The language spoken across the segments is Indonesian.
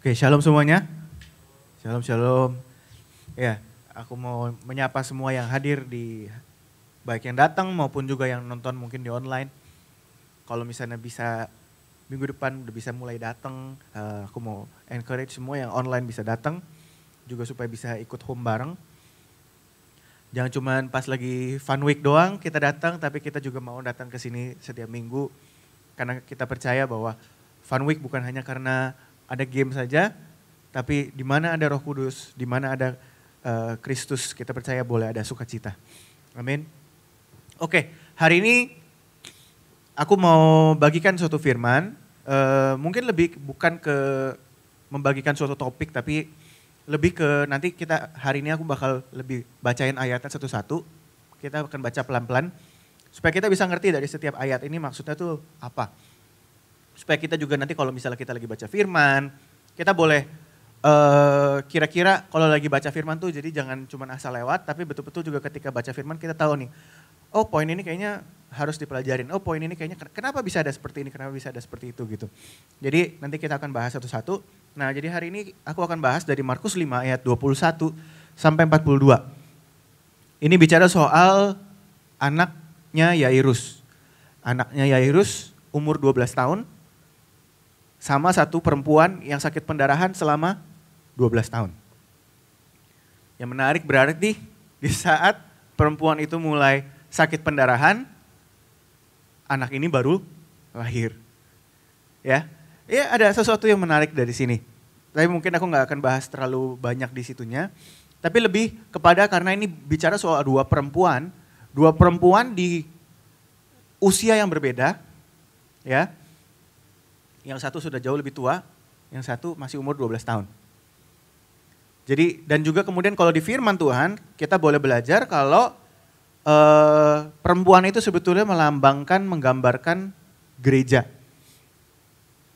Oke, shalom semuanya. Shalom, shalom. Ya, aku mau menyapa semua yang hadir di baik yang datang maupun juga yang nonton mungkin di online. Kalau misalnya bisa minggu depan udah bisa mulai datang, eh, aku mau encourage semua yang online bisa datang juga supaya bisa ikut home bareng. Jangan cuma pas lagi fun week doang kita datang, tapi kita juga mau datang ke sini setiap minggu karena kita percaya bahwa fun week bukan hanya karena ada game saja, tapi di mana ada Roh Kudus, di mana ada eh, Kristus, uh, kita percaya boleh ada sukacita. Amin. Oke, hari ini aku mau bagikan suatu firman, uh, mungkin lebih bukan ke membagikan suatu topik, tapi lebih ke nanti kita hari ini aku bakal lebih bacain ayatnya satu-satu. Kita akan baca pelan-pelan supaya kita bisa ngerti dari setiap ayat ini maksudnya tuh apa supaya kita juga nanti kalau misalnya kita lagi baca firman, kita boleh uh, kira-kira kalau lagi baca firman tuh jadi jangan cuma asal lewat, tapi betul-betul juga ketika baca firman kita tahu nih, oh poin ini kayaknya harus dipelajarin, oh poin ini kayaknya kenapa bisa ada seperti ini, kenapa bisa ada seperti itu gitu. Jadi nanti kita akan bahas satu-satu. Nah jadi hari ini aku akan bahas dari Markus 5 ayat 21 sampai 42. Ini bicara soal anaknya Yairus. Anaknya Yairus umur 12 tahun, sama satu perempuan yang sakit pendarahan selama 12 tahun. Yang menarik berarti di saat perempuan itu mulai sakit pendarahan, anak ini baru lahir. Ya, ya ada sesuatu yang menarik dari sini. Tapi mungkin aku nggak akan bahas terlalu banyak di situnya. Tapi lebih kepada karena ini bicara soal dua perempuan, dua perempuan di usia yang berbeda, ya, yang satu sudah jauh lebih tua, yang satu masih umur 12 tahun. Jadi dan juga kemudian kalau di firman Tuhan, kita boleh belajar kalau eh, perempuan itu sebetulnya melambangkan, menggambarkan gereja.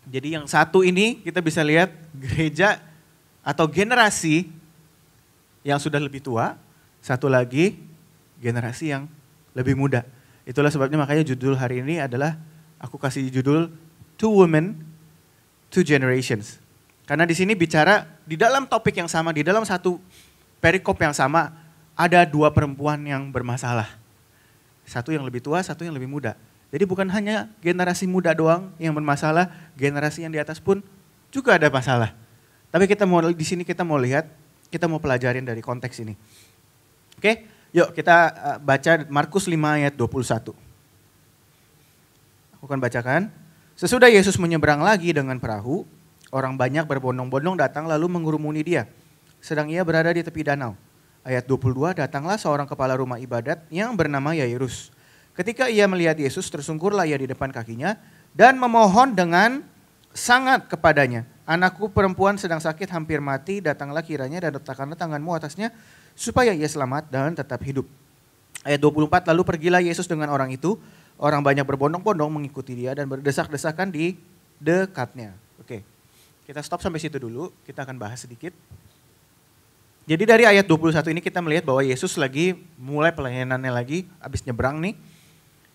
Jadi yang satu ini kita bisa lihat gereja atau generasi yang sudah lebih tua, satu lagi generasi yang lebih muda. Itulah sebabnya makanya judul hari ini adalah aku kasih judul two women, two generations. Karena di sini bicara di dalam topik yang sama, di dalam satu perikop yang sama, ada dua perempuan yang bermasalah. Satu yang lebih tua, satu yang lebih muda. Jadi bukan hanya generasi muda doang yang bermasalah, generasi yang di atas pun juga ada masalah. Tapi kita mau di sini kita mau lihat, kita mau pelajarin dari konteks ini. Oke, yuk kita eh, baca Markus 5 ayat 21. Aku akan bacakan. Sesudah Yesus menyeberang lagi dengan perahu, orang banyak berbondong-bondong datang lalu mengurumuni dia. Sedang ia berada di tepi danau. Ayat 22, datanglah seorang kepala rumah ibadat yang bernama Yairus. Ketika ia melihat Yesus, tersungkurlah ia di depan kakinya dan memohon dengan sangat kepadanya. Anakku perempuan sedang sakit hampir mati, datanglah kiranya dan letakkanlah tanganmu atasnya supaya ia selamat dan tetap hidup. Ayat 24, lalu pergilah Yesus dengan orang itu orang banyak berbondong-bondong mengikuti dia dan berdesak-desakan di dekatnya. Oke, kita stop sampai situ dulu, kita akan bahas sedikit. Jadi dari ayat 21 ini kita melihat bahwa Yesus lagi mulai pelayanannya lagi, habis nyebrang nih.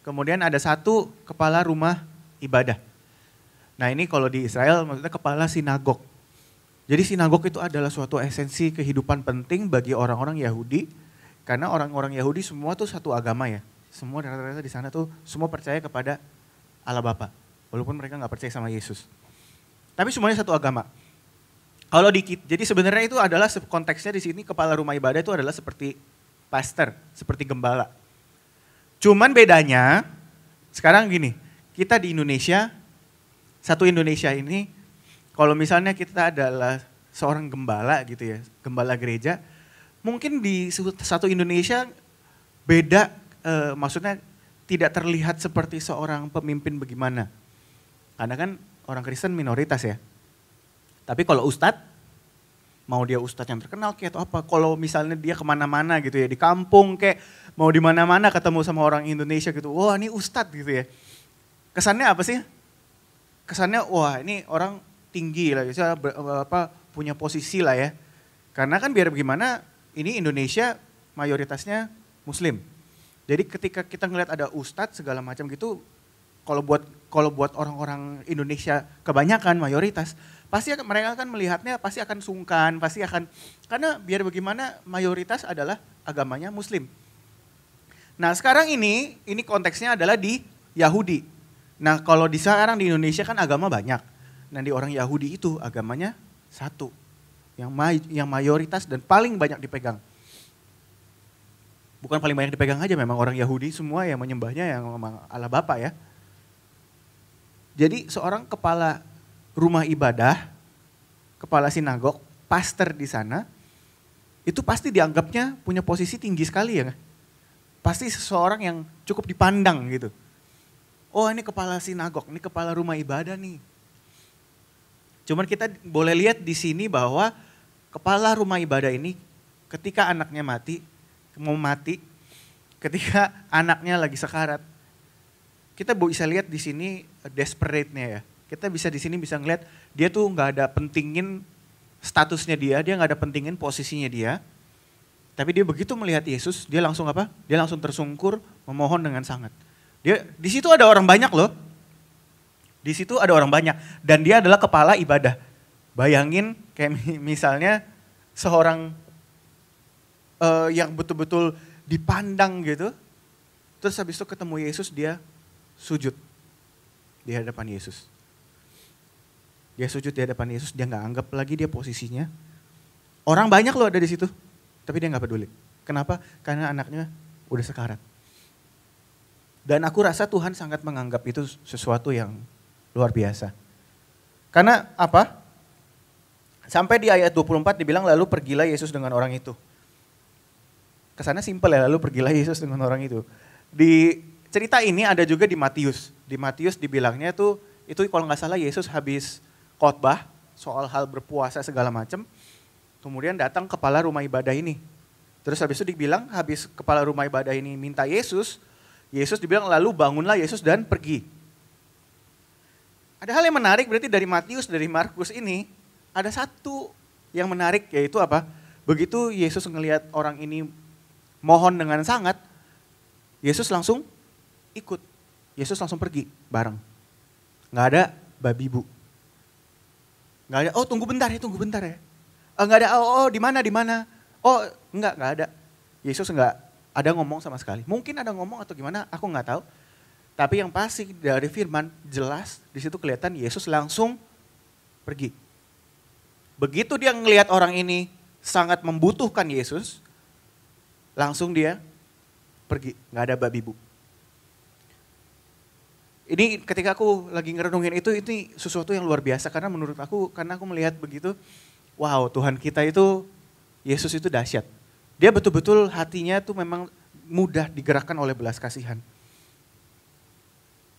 Kemudian ada satu kepala rumah ibadah. Nah ini kalau di Israel maksudnya kepala sinagog. Jadi sinagog itu adalah suatu esensi kehidupan penting bagi orang-orang Yahudi karena orang-orang Yahudi semua tuh satu agama ya semua rata-rata di sana tuh semua percaya kepada Allah Bapa, walaupun mereka nggak percaya sama Yesus. Tapi semuanya satu agama. Kalau dikit, jadi sebenarnya itu adalah konteksnya di sini kepala rumah ibadah itu adalah seperti pastor, seperti gembala. Cuman bedanya sekarang gini, kita di Indonesia, satu Indonesia ini, kalau misalnya kita adalah seorang gembala gitu ya, gembala gereja, mungkin di satu Indonesia beda uh, maksudnya tidak terlihat seperti seorang pemimpin bagaimana. Karena kan orang Kristen minoritas ya. Tapi kalau ustadz, mau dia ustadz yang terkenal kayak atau apa, kalau misalnya dia kemana-mana gitu ya, di kampung kayak mau di mana-mana ketemu sama orang Indonesia gitu, wah ini ustadz gitu ya. Kesannya apa sih? Kesannya wah ini orang tinggi lah, gitu, apa, punya posisi lah ya. Karena kan biar bagaimana ini Indonesia mayoritasnya Muslim jadi ketika kita ngelihat ada ustadz segala macam gitu, kalau buat kalau buat orang-orang Indonesia kebanyakan mayoritas pasti akan, mereka akan melihatnya pasti akan sungkan, pasti akan karena biar bagaimana mayoritas adalah agamanya Muslim. Nah sekarang ini ini konteksnya adalah di Yahudi. Nah kalau di sekarang di Indonesia kan agama banyak. Nah di orang Yahudi itu agamanya satu yang may, yang mayoritas dan paling banyak dipegang bukan paling banyak dipegang aja memang orang Yahudi semua yang menyembahnya yang memang Allah Bapa ya. Jadi seorang kepala rumah ibadah, kepala sinagog, pastor di sana, itu pasti dianggapnya punya posisi tinggi sekali ya. Pasti seseorang yang cukup dipandang gitu. Oh ini kepala sinagog, ini kepala rumah ibadah nih. Cuman kita boleh lihat di sini bahwa kepala rumah ibadah ini ketika anaknya mati, mau mati ketika anaknya lagi sekarat. Kita bisa lihat di sini eh, desperate-nya ya. Kita bisa di sini bisa ngeliat dia tuh nggak ada pentingin statusnya dia, dia nggak ada pentingin posisinya dia. Tapi dia begitu melihat Yesus, dia langsung apa? Dia langsung tersungkur, memohon dengan sangat. Dia di situ ada orang banyak loh. Di situ ada orang banyak dan dia adalah kepala ibadah. Bayangin kayak misalnya seorang uh, yang betul-betul dipandang gitu. Terus habis itu ketemu Yesus dia sujud di hadapan Yesus. Dia sujud di hadapan Yesus, dia nggak anggap lagi dia posisinya. Orang banyak loh ada di situ, tapi dia nggak peduli. Kenapa? Karena anaknya udah sekarat. Dan aku rasa Tuhan sangat menganggap itu sesuatu yang luar biasa. Karena apa? Sampai di ayat 24 dibilang lalu pergilah Yesus dengan orang itu. Kesannya simple ya, lalu pergilah Yesus dengan orang itu. Di cerita ini ada juga di Matius. Di Matius dibilangnya tuh itu kalau nggak salah Yesus habis khotbah soal hal berpuasa segala macam. Kemudian datang kepala rumah ibadah ini. Terus habis itu dibilang habis kepala rumah ibadah ini minta Yesus, Yesus dibilang lalu bangunlah Yesus dan pergi. Ada hal yang menarik berarti dari Matius, dari Markus ini ada satu yang menarik yaitu apa? Begitu Yesus ngelihat orang ini mohon dengan sangat, Yesus langsung ikut. Yesus langsung pergi bareng. Gak ada babi bu. Gak ada, oh tunggu bentar ya, tunggu bentar ya. Eh, gak ada, oh, oh di mana, di mana. Oh enggak, nggak ada. Yesus nggak ada ngomong sama sekali. Mungkin ada ngomong atau gimana, aku gak tahu. Tapi yang pasti dari firman jelas di situ kelihatan Yesus langsung pergi. Begitu dia ngelihat orang ini sangat membutuhkan Yesus, Langsung dia pergi, nggak ada babi bu. Ini ketika aku lagi ngerenungin itu, itu sesuatu yang luar biasa karena menurut aku, karena aku melihat begitu, wow Tuhan kita itu, Yesus itu dahsyat. Dia betul-betul hatinya tuh memang mudah digerakkan oleh belas kasihan.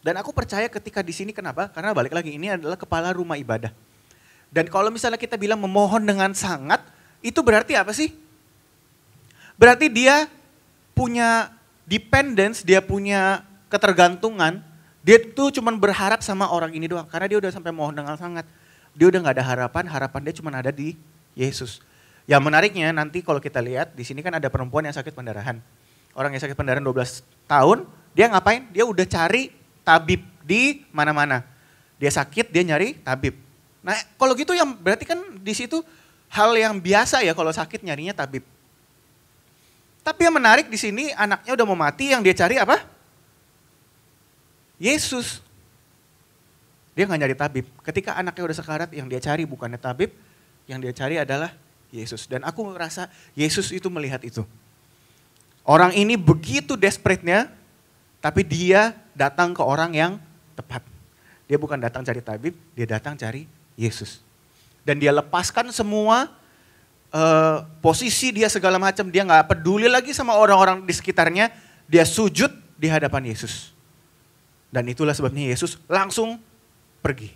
Dan aku percaya ketika di sini kenapa? Karena balik lagi ini adalah kepala rumah ibadah. Dan kalau misalnya kita bilang memohon dengan sangat, itu berarti apa sih? Berarti dia punya dependence, dia punya ketergantungan. Dia tuh cuman berharap sama orang ini doang. Karena dia udah sampai mohon dengan sangat. Dia udah nggak ada harapan, harapan dia cuma ada di Yesus. Yang menariknya nanti kalau kita lihat, di sini kan ada perempuan yang sakit pendarahan. Orang yang sakit pendarahan 12 tahun, dia ngapain? Dia udah cari tabib di mana-mana. Dia sakit, dia nyari tabib. Nah, kalau gitu yang berarti kan di situ hal yang biasa ya kalau sakit nyarinya tabib. Tapi yang menarik di sini anaknya udah mau mati, yang dia cari apa? Yesus. Dia nggak nyari tabib. Ketika anaknya udah sekarat, yang dia cari bukannya tabib, yang dia cari adalah Yesus. Dan aku merasa Yesus itu melihat itu. Orang ini begitu desperate-nya, tapi dia datang ke orang yang tepat. Dia bukan datang cari tabib, dia datang cari Yesus. Dan dia lepaskan semua uh, posisi dia segala macam, dia nggak peduli lagi sama orang-orang di sekitarnya, dia sujud di hadapan Yesus. Dan itulah sebabnya Yesus langsung pergi.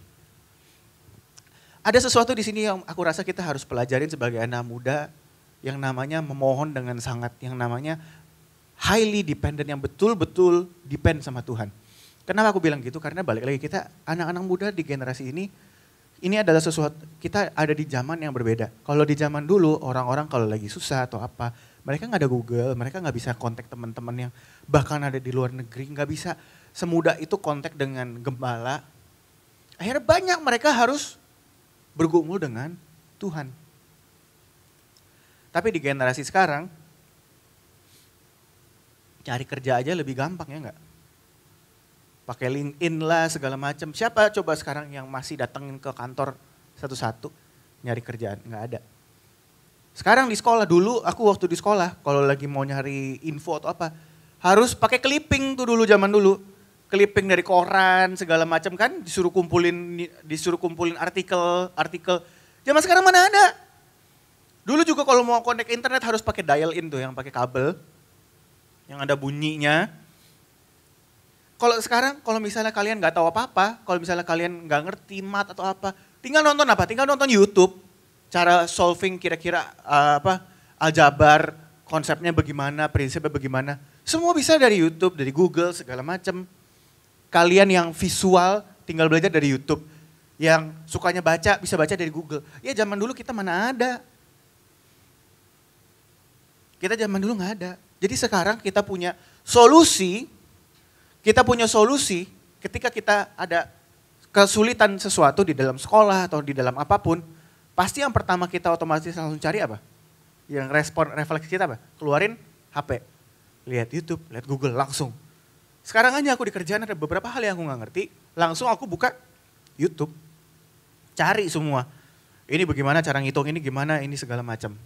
Ada sesuatu di sini yang aku rasa kita harus pelajarin sebagai anak muda yang namanya memohon dengan sangat, yang namanya highly dependent, yang betul-betul depend sama Tuhan. Kenapa aku bilang gitu? Karena balik lagi kita anak-anak muda di generasi ini ini adalah sesuatu kita ada di zaman yang berbeda. Kalau di zaman dulu orang-orang kalau lagi susah atau apa, mereka nggak ada Google, mereka nggak bisa kontak teman-teman yang bahkan ada di luar negeri, nggak bisa semudah itu kontak dengan gembala. Akhirnya banyak mereka harus bergumul dengan Tuhan. Tapi di generasi sekarang cari kerja aja lebih gampang ya nggak? pakai LinkedIn lah segala macam. Siapa coba sekarang yang masih datengin ke kantor satu-satu nyari kerjaan? Nggak ada. Sekarang di sekolah dulu, aku waktu di sekolah kalau lagi mau nyari info atau apa, harus pakai clipping tuh dulu zaman dulu. Clipping dari koran segala macam kan disuruh kumpulin disuruh kumpulin artikel, artikel. Zaman sekarang mana ada? Dulu juga kalau mau connect internet harus pakai dial in tuh yang pakai kabel yang ada bunyinya kalau sekarang kalau misalnya kalian nggak tahu apa-apa, kalau misalnya kalian nggak ngerti mat atau apa, tinggal nonton apa? Tinggal nonton YouTube cara solving kira-kira uh, apa aljabar konsepnya bagaimana, prinsipnya bagaimana. Semua bisa dari YouTube, dari Google segala macam. Kalian yang visual tinggal belajar dari YouTube. Yang sukanya baca bisa baca dari Google. Ya zaman dulu kita mana ada. Kita zaman dulu nggak ada. Jadi sekarang kita punya solusi kita punya solusi ketika kita ada kesulitan sesuatu di dalam sekolah atau di dalam apapun, pasti yang pertama kita otomatis langsung cari apa? Yang respon refleks kita apa? Keluarin HP, lihat YouTube, lihat Google langsung. Sekarang aja aku di kerjaan ada beberapa hal yang aku nggak ngerti, langsung aku buka YouTube, cari semua. Ini bagaimana cara ngitung ini gimana ini segala macam.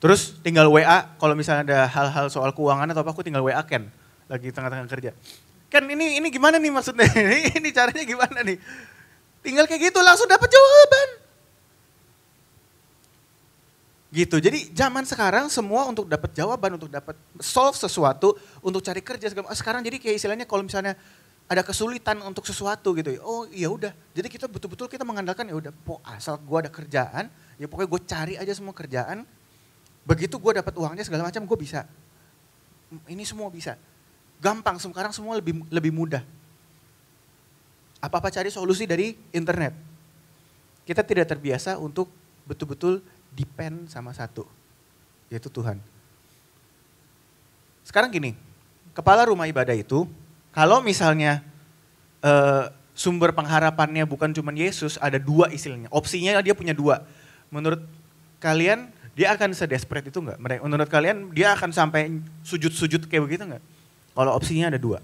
Terus tinggal WA kalau misalnya ada hal-hal soal keuangan atau apa aku tinggal WA Ken lagi tengah-tengah kerja. Kan ini ini gimana nih maksudnya? Ini, ini caranya gimana nih? Tinggal kayak gitu langsung dapat jawaban. Gitu. Jadi zaman sekarang semua untuk dapat jawaban, untuk dapat solve sesuatu, untuk cari kerja segala Sekarang jadi kayak istilahnya kalau misalnya ada kesulitan untuk sesuatu gitu. Ya, oh ya udah. Jadi kita betul-betul kita mengandalkan ya udah po asal gue ada kerjaan, ya pokoknya gue cari aja semua kerjaan. Begitu gue dapat uangnya segala macam gue bisa. Ini semua bisa. Gampang, sekarang semua lebih lebih mudah. Apa-apa cari solusi dari internet. Kita tidak terbiasa untuk betul-betul depend sama satu, yaitu Tuhan. Sekarang gini, kepala rumah ibadah itu, kalau misalnya eh, sumber pengharapannya bukan cuma Yesus, ada dua istilahnya. Opsinya dia punya dua. Menurut kalian dia akan sedesperate itu enggak? Menurut kalian dia akan sampai sujud-sujud kayak begitu enggak? Kalau opsinya ada dua.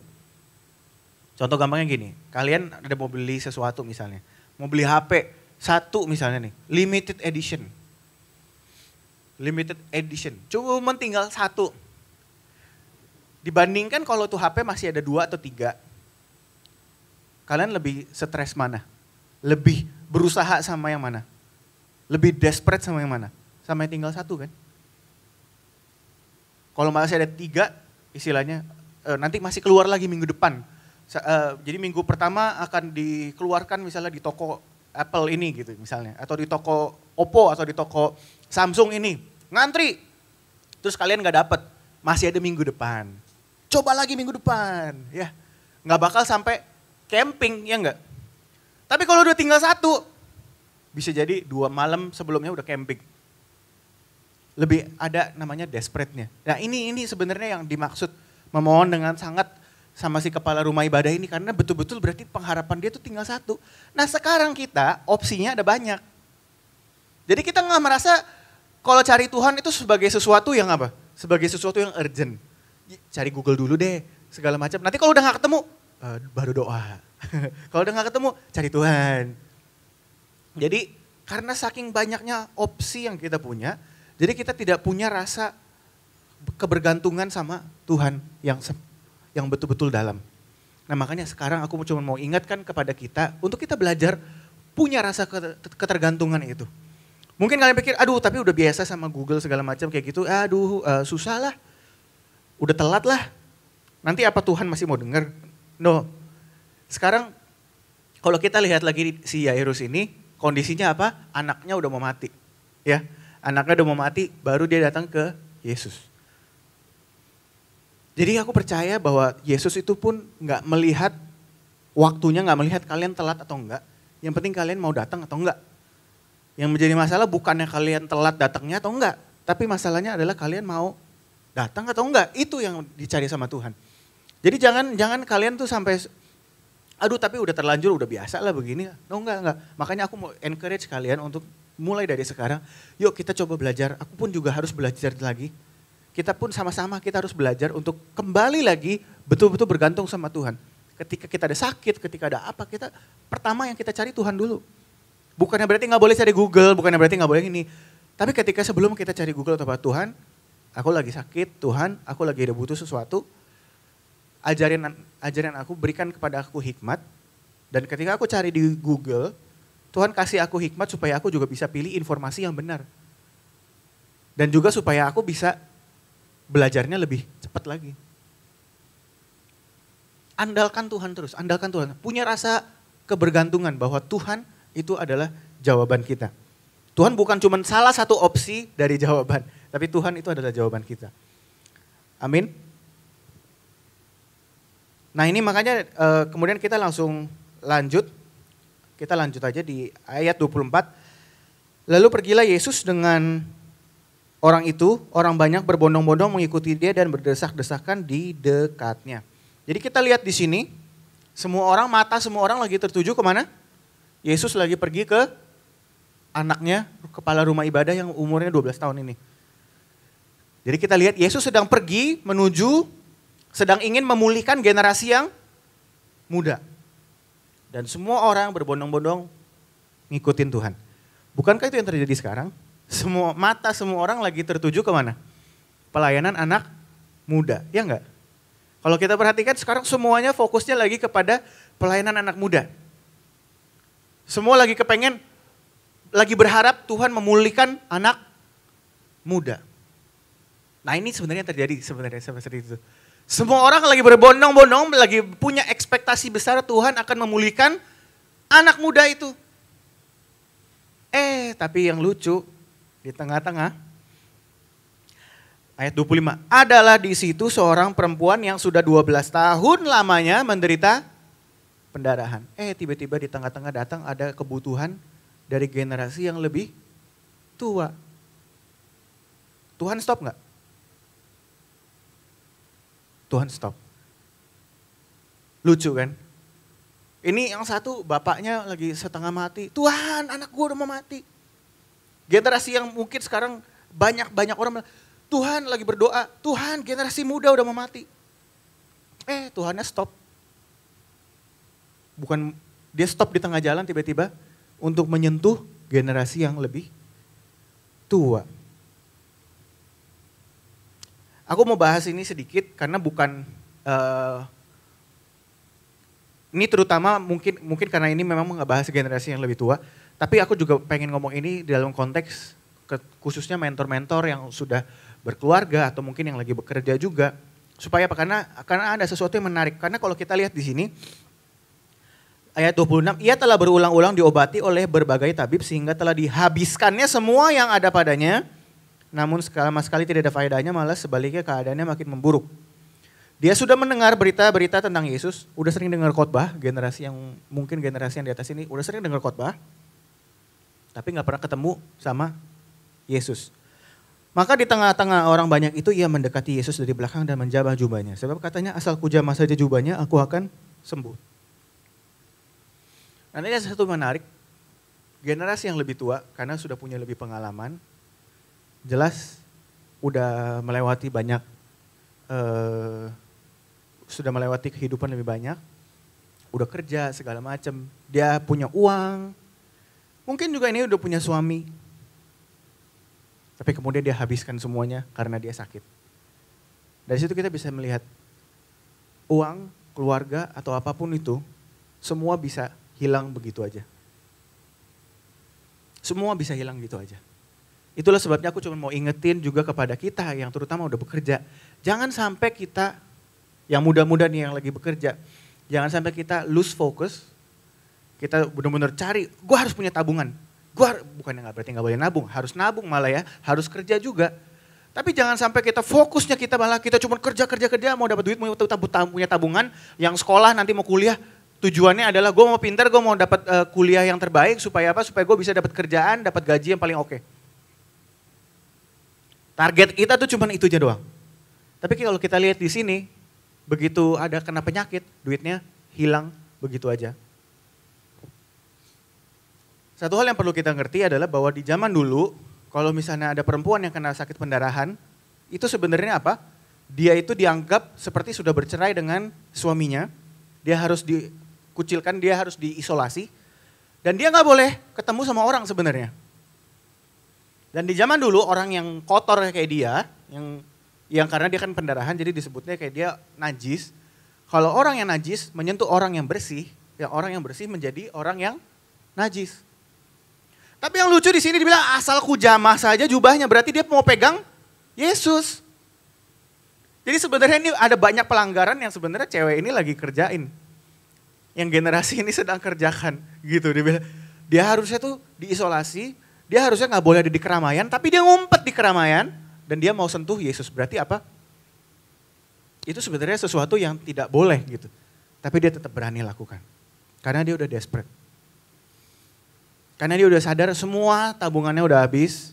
Contoh gampangnya gini, kalian ada mau beli sesuatu misalnya, mau beli HP satu misalnya nih, limited edition. Limited edition, cuma tinggal satu. Dibandingkan kalau tuh HP masih ada dua atau tiga, kalian lebih stres mana? Lebih berusaha sama yang mana? Lebih desperate sama yang mana? Sama yang tinggal satu kan? Kalau masih ada tiga, istilahnya uh, nanti masih keluar lagi minggu depan. Uh, jadi minggu pertama akan dikeluarkan misalnya di toko Apple ini gitu misalnya, atau di toko Oppo atau di toko Samsung ini, ngantri. Terus kalian nggak dapet, masih ada minggu depan. Coba lagi minggu depan, ya. Nggak bakal sampai camping, ya nggak? Tapi kalau udah tinggal satu, bisa jadi dua malam sebelumnya udah camping. Lebih ada namanya desperate-nya. Nah ini ini sebenarnya yang dimaksud memohon dengan sangat sama si kepala rumah ibadah ini karena betul-betul berarti pengharapan dia itu tinggal satu. Nah sekarang kita opsinya ada banyak. Jadi kita nggak merasa kalau cari Tuhan itu sebagai sesuatu yang apa? Sebagai sesuatu yang urgent. Cari Google dulu deh segala macam. Nanti kalau udah nggak ketemu eh, baru doa. kalau udah nggak ketemu cari Tuhan. Jadi karena saking banyaknya opsi yang kita punya, jadi kita tidak punya rasa kebergantungan sama Tuhan yang yang betul-betul dalam. Nah makanya sekarang aku cuma mau ingatkan kepada kita untuk kita belajar punya rasa ketergantungan itu. Mungkin kalian pikir, aduh tapi udah biasa sama Google segala macam kayak gitu, aduh uh, susah lah, udah telat lah. Nanti apa Tuhan masih mau dengar? No. Sekarang kalau kita lihat lagi si Yairus ini, kondisinya apa? Anaknya udah mau mati. Ya, anaknya udah mau mati, baru dia datang ke Yesus. Jadi aku percaya bahwa Yesus itu pun nggak melihat waktunya, nggak melihat kalian telat atau enggak. Yang penting kalian mau datang atau enggak. Yang menjadi masalah bukannya kalian telat datangnya atau enggak, tapi masalahnya adalah kalian mau datang atau enggak. Itu yang dicari sama Tuhan. Jadi jangan jangan kalian tuh sampai aduh tapi udah terlanjur udah biasa lah begini. No enggak enggak. Makanya aku mau encourage kalian untuk mulai dari sekarang, yuk kita coba belajar. Aku pun juga harus belajar lagi kita pun sama-sama kita harus belajar untuk kembali lagi betul-betul bergantung sama Tuhan. Ketika kita ada sakit, ketika ada apa, kita pertama yang kita cari Tuhan dulu. Bukannya berarti nggak boleh cari Google, bukannya berarti nggak boleh ini. Tapi ketika sebelum kita cari Google atau apa Tuhan, aku lagi sakit, Tuhan, aku lagi ada butuh sesuatu, ajarin ajarin aku berikan kepada aku hikmat. Dan ketika aku cari di Google, Tuhan kasih aku hikmat supaya aku juga bisa pilih informasi yang benar. Dan juga supaya aku bisa belajarnya lebih cepat lagi. Andalkan Tuhan terus, andalkan Tuhan. Punya rasa kebergantungan bahwa Tuhan itu adalah jawaban kita. Tuhan bukan cuma salah satu opsi dari jawaban, tapi Tuhan itu adalah jawaban kita. Amin. Nah ini makanya eh, kemudian kita langsung lanjut. Kita lanjut aja di ayat 24. Lalu pergilah Yesus dengan Orang itu, orang banyak berbondong-bondong mengikuti dia dan berdesak-desakan di dekatnya. Jadi kita lihat di sini, semua orang mata semua orang lagi tertuju kemana? Yesus lagi pergi ke anaknya, kepala rumah ibadah yang umurnya 12 tahun ini. Jadi kita lihat Yesus sedang pergi menuju, sedang ingin memulihkan generasi yang muda. Dan semua orang berbondong-bondong ngikutin Tuhan. Bukankah itu yang terjadi sekarang? Semua mata semua orang lagi tertuju kemana Pelayanan anak muda, ya enggak? Kalau kita perhatikan sekarang semuanya fokusnya lagi kepada pelayanan anak muda. Semua lagi kepengen, lagi berharap Tuhan memulihkan anak muda. Nah ini sebenarnya terjadi sebenarnya seperti itu. Semua orang lagi berbondong-bondong, lagi punya ekspektasi besar Tuhan akan memulihkan anak muda itu. Eh, tapi yang lucu, di tengah-tengah ayat 25. Adalah di situ seorang perempuan yang sudah 12 tahun lamanya menderita pendarahan. Eh tiba-tiba di tengah-tengah datang ada kebutuhan dari generasi yang lebih tua. Tuhan stop nggak? Tuhan stop. Lucu kan? Ini yang satu bapaknya lagi setengah mati. Tuhan anak gue udah mau mati. Generasi yang mungkin sekarang banyak-banyak orang bilang, Tuhan lagi berdoa, Tuhan generasi muda udah mau mati. Eh Tuhannya stop. Bukan dia stop di tengah jalan tiba-tiba untuk menyentuh generasi yang lebih tua. Aku mau bahas ini sedikit karena bukan uh, ini terutama mungkin mungkin karena ini memang nggak bahas generasi yang lebih tua, tapi aku juga pengen ngomong ini dalam konteks ke, khususnya mentor-mentor yang sudah berkeluarga atau mungkin yang lagi bekerja juga. Supaya apa? Karena, karena ada sesuatu yang menarik. Karena kalau kita lihat di sini, ayat 26, ia telah berulang-ulang diobati oleh berbagai tabib sehingga telah dihabiskannya semua yang ada padanya. Namun sekali sekali tidak ada faedahnya, malah sebaliknya keadaannya makin memburuk. Dia sudah mendengar berita-berita tentang Yesus, udah sering dengar khotbah, generasi yang mungkin generasi yang di atas ini udah sering dengar khotbah tapi nggak pernah ketemu sama Yesus. Maka di tengah-tengah orang banyak itu ia mendekati Yesus dari belakang dan menjabah jubahnya. Sebab katanya asal ku jamah saja jubahnya aku akan sembuh. Nanti ada satu menarik. Generasi yang lebih tua karena sudah punya lebih pengalaman. Jelas udah melewati banyak, eh, sudah melewati kehidupan lebih banyak. Udah kerja segala macam. Dia punya uang, Mungkin juga ini udah punya suami. Tapi kemudian dia habiskan semuanya karena dia sakit. Dari situ kita bisa melihat uang, keluarga, atau apapun itu, semua bisa hilang begitu aja. Semua bisa hilang gitu aja. Itulah sebabnya aku cuma mau ingetin juga kepada kita yang terutama udah bekerja. Jangan sampai kita yang muda-muda nih yang lagi bekerja, jangan sampai kita lose focus kita benar-benar cari, gue harus punya tabungan. Gue bukan nggak berarti nggak boleh nabung, harus nabung malah ya, harus kerja juga. Tapi jangan sampai kita fokusnya kita malah kita cuma kerja kerja kerja mau dapat duit mau punya tabungan, yang sekolah nanti mau kuliah tujuannya adalah gue mau pintar, gue mau dapat uh, kuliah yang terbaik supaya apa? Supaya gue bisa dapat kerjaan, dapat gaji yang paling oke. Okay. Target kita tuh cuma itu aja doang. Tapi kalau kita lihat di sini, begitu ada kena penyakit, duitnya hilang begitu aja. Satu hal yang perlu kita ngerti adalah bahwa di zaman dulu, kalau misalnya ada perempuan yang kena sakit pendarahan, itu sebenarnya apa? Dia itu dianggap seperti sudah bercerai dengan suaminya, dia harus dikucilkan, dia harus diisolasi, dan dia nggak boleh ketemu sama orang sebenarnya. Dan di zaman dulu orang yang kotor kayak dia, yang yang karena dia kan pendarahan jadi disebutnya kayak dia najis. Kalau orang yang najis menyentuh orang yang bersih, ya orang yang bersih menjadi orang yang najis. Tapi yang lucu di sini dibilang asal jamah saja jubahnya berarti dia mau pegang Yesus. Jadi sebenarnya ini ada banyak pelanggaran yang sebenarnya cewek ini lagi kerjain. Yang generasi ini sedang kerjakan gitu dia bilang. Dia harusnya tuh diisolasi, dia harusnya nggak boleh ada di keramaian, tapi dia ngumpet di keramaian dan dia mau sentuh Yesus. Berarti apa? Itu sebenarnya sesuatu yang tidak boleh gitu. Tapi dia tetap berani lakukan. Karena dia udah desperate. Karena dia udah sadar semua tabungannya udah habis,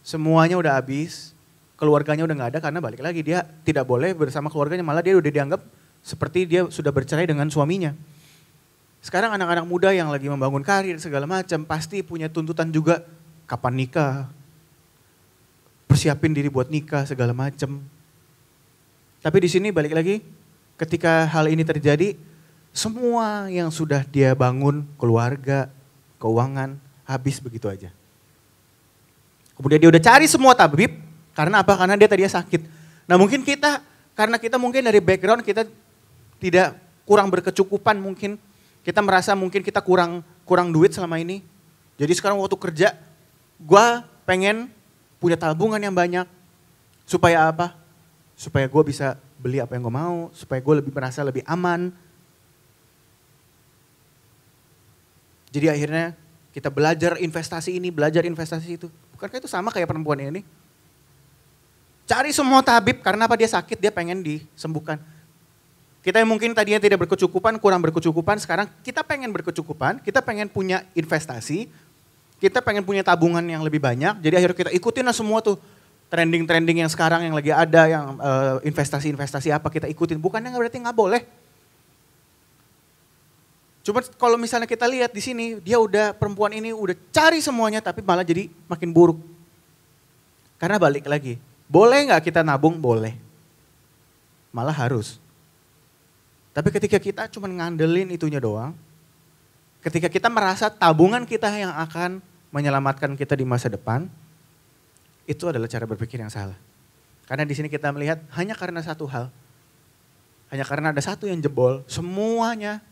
semuanya udah habis, keluarganya udah nggak ada karena balik lagi dia tidak boleh bersama keluarganya, malah dia udah dianggap seperti dia sudah bercerai dengan suaminya. Sekarang anak-anak muda yang lagi membangun karir segala macam pasti punya tuntutan juga kapan nikah, persiapin diri buat nikah segala macam. Tapi di sini balik lagi, ketika hal ini terjadi, semua yang sudah dia bangun, keluarga, keuangan, habis begitu aja. Kemudian dia udah cari semua tabib, karena apa? Karena dia tadinya sakit. Nah mungkin kita, karena kita mungkin dari background kita tidak kurang berkecukupan mungkin, kita merasa mungkin kita kurang kurang duit selama ini. Jadi sekarang waktu kerja, gue pengen punya tabungan yang banyak, supaya apa? Supaya gue bisa beli apa yang gue mau, supaya gue lebih merasa lebih aman, Jadi akhirnya kita belajar investasi ini, belajar investasi itu. Bukankah itu sama kayak perempuan ini? Cari semua tabib karena apa dia sakit, dia pengen disembuhkan. Kita yang mungkin tadinya tidak berkecukupan, kurang berkecukupan, sekarang kita pengen berkecukupan, kita pengen punya investasi, kita pengen punya tabungan yang lebih banyak, jadi akhirnya kita ikutin semua tuh trending-trending yang sekarang yang lagi ada, yang eh, investasi-investasi uh, apa kita ikutin. Bukannya nggak berarti nggak boleh. Cuma kalau misalnya kita lihat di sini, dia udah perempuan ini udah cari semuanya tapi malah jadi makin buruk. Karena balik lagi, boleh nggak kita nabung? Boleh. Malah harus. Tapi ketika kita cuma ngandelin itunya doang, ketika kita merasa tabungan kita yang akan menyelamatkan kita di masa depan, itu adalah cara berpikir yang salah. Karena di sini kita melihat hanya karena satu hal, hanya karena ada satu yang jebol, semuanya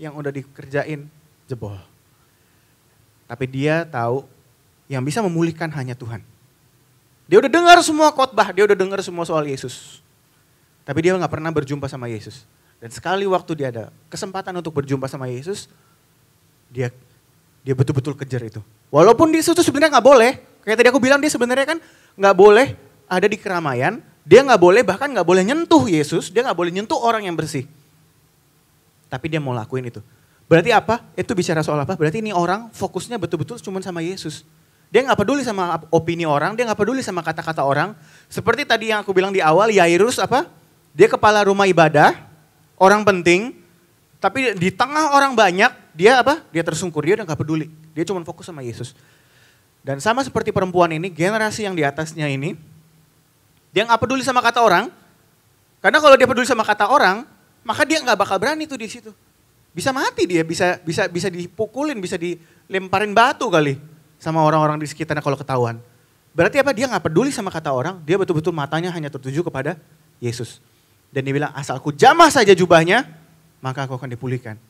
yang udah dikerjain jebol. Tapi dia tahu yang bisa memulihkan hanya Tuhan. Dia udah dengar semua khotbah, dia udah dengar semua soal Yesus. Tapi dia nggak pernah berjumpa sama Yesus. Dan sekali waktu dia ada kesempatan untuk berjumpa sama Yesus, dia dia betul-betul kejar itu. Walaupun di situ sebenarnya nggak boleh. Kayak tadi aku bilang dia sebenarnya kan nggak boleh ada di keramaian. Dia nggak boleh bahkan nggak boleh nyentuh Yesus. Dia nggak boleh nyentuh orang yang bersih. Tapi dia mau lakuin itu. Berarti apa? Itu bicara soal apa? Berarti ini orang fokusnya betul-betul cuma sama Yesus. Dia nggak peduli sama opini orang, dia nggak peduli sama kata-kata orang. Seperti tadi yang aku bilang di awal, Yairus apa? Dia kepala rumah ibadah, orang penting, tapi di tengah orang banyak, dia apa? Dia tersungkur, dia udah nggak peduli. Dia cuma fokus sama Yesus. Dan sama seperti perempuan ini, generasi yang di atasnya ini, dia nggak peduli sama kata orang. Karena kalau dia peduli sama kata orang, maka dia nggak bakal berani tuh di situ. Bisa mati dia, bisa bisa bisa dipukulin, bisa dilemparin batu kali sama orang-orang di sekitarnya kalau ketahuan. Berarti apa? Dia nggak peduli sama kata orang, dia betul-betul matanya hanya tertuju kepada Yesus. Dan dia bilang, asal aku jamah saja jubahnya, maka aku akan dipulihkan.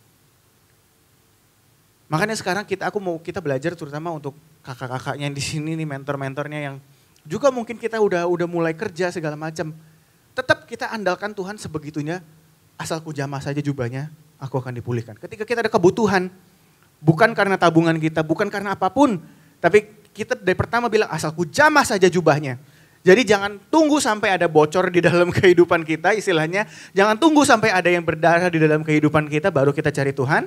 Makanya sekarang kita aku mau kita belajar terutama untuk kakak-kakaknya yang di sini nih mentor-mentornya yang juga mungkin kita udah udah mulai kerja segala macam. Tetap kita andalkan Tuhan sebegitunya asal ku jamah saja jubahnya, aku akan dipulihkan. Ketika kita ada kebutuhan, bukan karena tabungan kita, bukan karena apapun, tapi kita dari pertama bilang asal ku jamah saja jubahnya. Jadi jangan tunggu sampai ada bocor di dalam kehidupan kita istilahnya. Jangan tunggu sampai ada yang berdarah di dalam kehidupan kita baru kita cari Tuhan.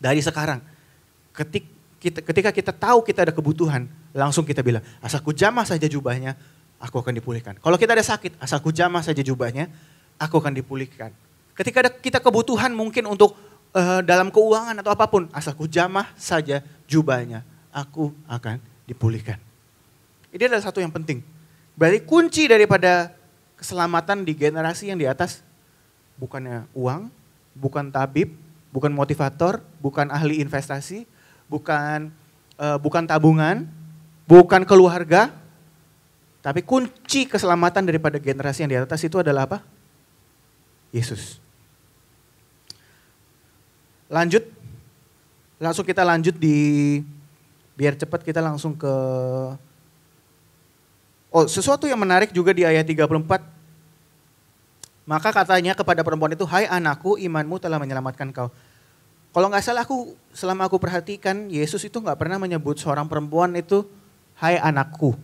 Dari sekarang. Ketik, kita, ketika kita tahu kita ada kebutuhan, langsung kita bilang, asal ku jamah saja jubahnya, aku akan dipulihkan. Kalau kita ada sakit, asal ku jamah saja jubahnya, aku akan dipulihkan. Ketika ada kita kebutuhan mungkin untuk uh, dalam keuangan atau apapun, asalku jamah saja jubahnya, aku akan dipulihkan. Ini adalah satu yang penting. Berarti kunci daripada keselamatan di generasi yang di atas bukannya uang, bukan tabib, bukan motivator, bukan ahli investasi, bukan uh, bukan tabungan, bukan keluarga, tapi kunci keselamatan daripada generasi yang di atas itu adalah apa? Yesus. Lanjut, langsung kita lanjut di, biar cepat kita langsung ke, oh sesuatu yang menarik juga di ayat 34, maka katanya kepada perempuan itu, hai anakku imanmu telah menyelamatkan kau. Kalau nggak salah aku selama aku perhatikan Yesus itu nggak pernah menyebut seorang perempuan itu hai anakku.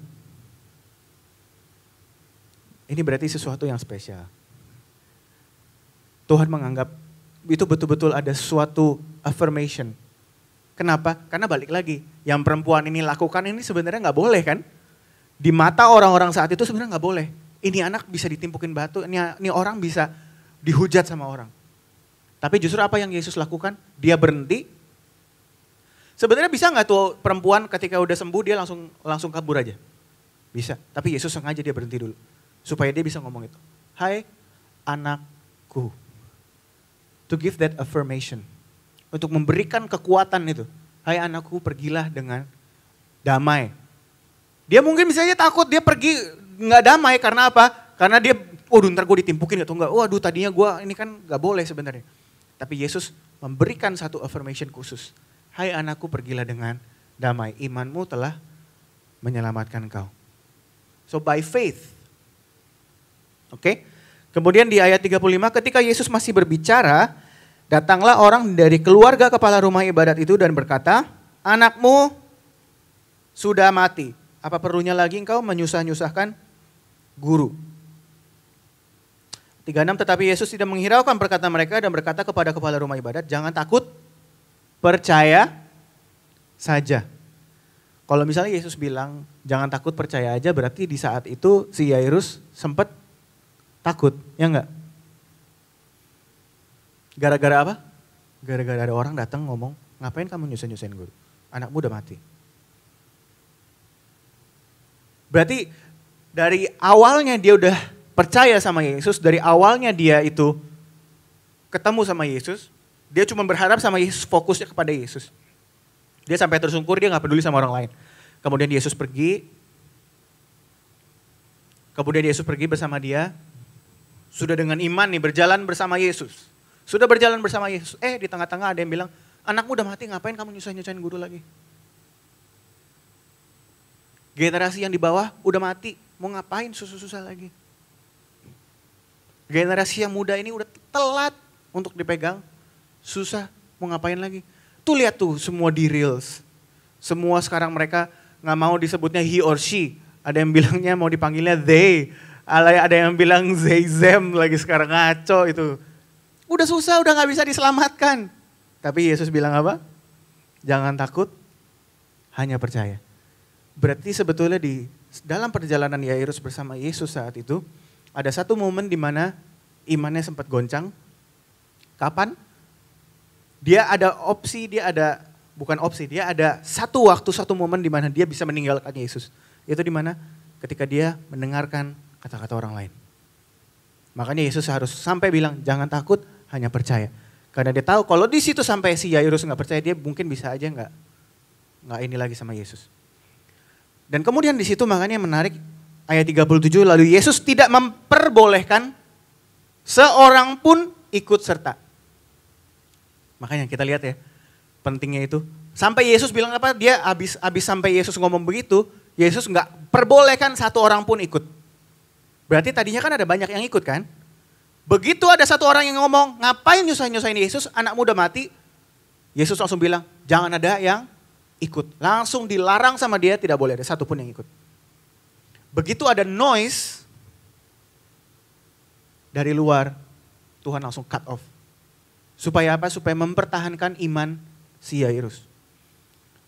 Ini berarti sesuatu yang spesial. Tuhan menganggap itu betul-betul ada suatu affirmation. Kenapa? Karena balik lagi, yang perempuan ini lakukan ini sebenarnya nggak boleh kan? Di mata orang-orang saat itu sebenarnya nggak boleh. Ini anak bisa ditimpukin batu, ini, ini orang bisa dihujat sama orang. Tapi justru apa yang Yesus lakukan? Dia berhenti. Sebenarnya bisa nggak tuh perempuan ketika udah sembuh dia langsung langsung kabur aja? Bisa. Tapi Yesus sengaja dia berhenti dulu supaya dia bisa ngomong itu. Hai anakku to give that affirmation. Untuk memberikan kekuatan itu. Hai anakku pergilah dengan damai. Dia mungkin misalnya takut dia pergi nggak damai karena apa? Karena dia, waduh ntar gue ditimpukin atau enggak. Waduh tadinya gue ini kan nggak boleh sebenarnya. Tapi Yesus memberikan satu affirmation khusus. Hai anakku pergilah dengan damai. Imanmu telah menyelamatkan kau. So by faith. Oke. Okay? Kemudian di ayat 35 ketika Yesus masih berbicara, datanglah orang dari keluarga kepala rumah ibadat itu dan berkata, "Anakmu sudah mati. Apa perlunya lagi engkau menyusah-nyusahkan guru?" 36 tetapi Yesus tidak menghiraukan perkataan mereka dan berkata kepada kepala rumah ibadat, "Jangan takut, percaya saja." Kalau misalnya Yesus bilang, "Jangan takut, percaya aja," berarti di saat itu si Yairus sempat Takut, ya enggak? Gara-gara apa? Gara-gara ada orang datang ngomong, ngapain kamu nyusahin-nyusahin guru? Anakmu udah mati. Berarti dari awalnya dia udah percaya sama Yesus, dari awalnya dia itu ketemu sama Yesus, dia cuma berharap sama Yesus, fokusnya kepada Yesus. Dia sampai tersungkur, dia gak peduli sama orang lain. Kemudian Yesus pergi, kemudian Yesus pergi bersama dia, sudah dengan iman nih berjalan bersama Yesus. Sudah berjalan bersama Yesus. Eh di tengah-tengah ada yang bilang, anakmu udah mati ngapain kamu nyusah-nyusahin guru lagi? Generasi yang di bawah udah mati, mau ngapain susah-susah lagi? Generasi yang muda ini udah telat untuk dipegang, susah mau ngapain lagi? Tuh lihat tuh semua di reels. Semua sekarang mereka nggak mau disebutnya he or she. Ada yang bilangnya mau dipanggilnya they ada yang bilang Zezem lagi sekarang ngaco itu. Udah susah, udah gak bisa diselamatkan. Tapi Yesus bilang apa? Jangan takut, hanya percaya. Berarti sebetulnya di dalam perjalanan Yairus bersama Yesus saat itu, ada satu momen di mana imannya sempat goncang. Kapan? Dia ada opsi, dia ada bukan opsi, dia ada satu waktu, satu momen di mana dia bisa meninggalkan Yesus. Itu di mana? Ketika dia mendengarkan kata-kata orang lain. Makanya Yesus harus sampai bilang jangan takut, hanya percaya. Karena dia tahu kalau di situ sampai si Yairus nggak percaya dia mungkin bisa aja nggak nggak ini lagi sama Yesus. Dan kemudian di situ makanya menarik ayat 37 lalu Yesus tidak memperbolehkan seorang pun ikut serta. Makanya kita lihat ya pentingnya itu. Sampai Yesus bilang apa? Dia habis habis sampai Yesus ngomong begitu, Yesus nggak perbolehkan satu orang pun ikut. Berarti tadinya kan ada banyak yang ikut kan? Begitu ada satu orang yang ngomong, ngapain nyusahin-nyusahin Yesus, anak muda mati. Yesus langsung bilang, jangan ada yang ikut. Langsung dilarang sama dia, tidak boleh ada satupun yang ikut. Begitu ada noise dari luar, Tuhan langsung cut off. Supaya apa? Supaya mempertahankan iman si Yairus.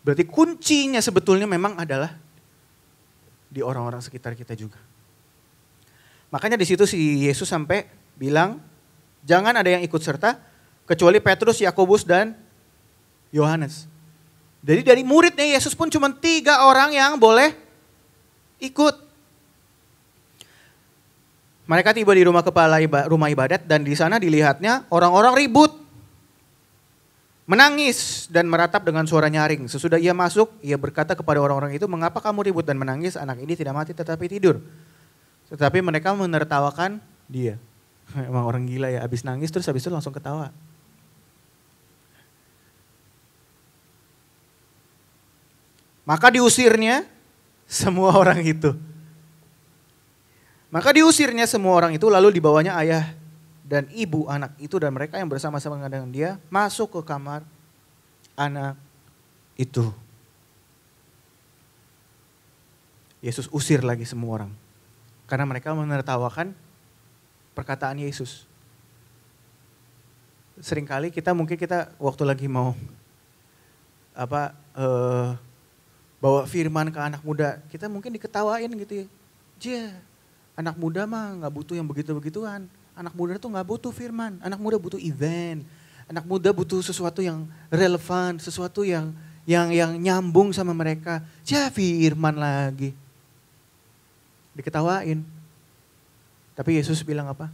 Berarti kuncinya sebetulnya memang adalah di orang-orang sekitar kita juga. Makanya di situ si Yesus sampai bilang, jangan ada yang ikut serta kecuali Petrus, Yakobus dan Yohanes. Jadi dari muridnya Yesus pun cuma tiga orang yang boleh ikut. Mereka tiba di rumah kepala iba, rumah ibadat dan di sana dilihatnya orang-orang ribut. Menangis dan meratap dengan suara nyaring. Sesudah ia masuk, ia berkata kepada orang-orang itu, "Mengapa kamu ribut dan menangis? Anak ini tidak mati tetapi tidur." Tetapi mereka menertawakan dia. Emang orang gila ya, habis nangis terus habis itu langsung ketawa. Maka diusirnya semua orang itu. Maka diusirnya semua orang itu lalu dibawanya ayah dan ibu anak itu dan mereka yang bersama-sama dengan dia masuk ke kamar anak itu. Yesus usir lagi semua orang. Karena mereka menertawakan perkataan Yesus. Seringkali kita mungkin kita waktu lagi mau apa eh, bawa firman ke anak muda, kita mungkin diketawain gitu ya. Jia, anak muda mah nggak butuh yang begitu-begituan. Anak muda tuh nggak butuh firman, anak muda butuh event, anak muda butuh sesuatu yang relevan, sesuatu yang yang yang nyambung sama mereka. Jee, firman lagi diketawain. Tapi Yesus bilang apa?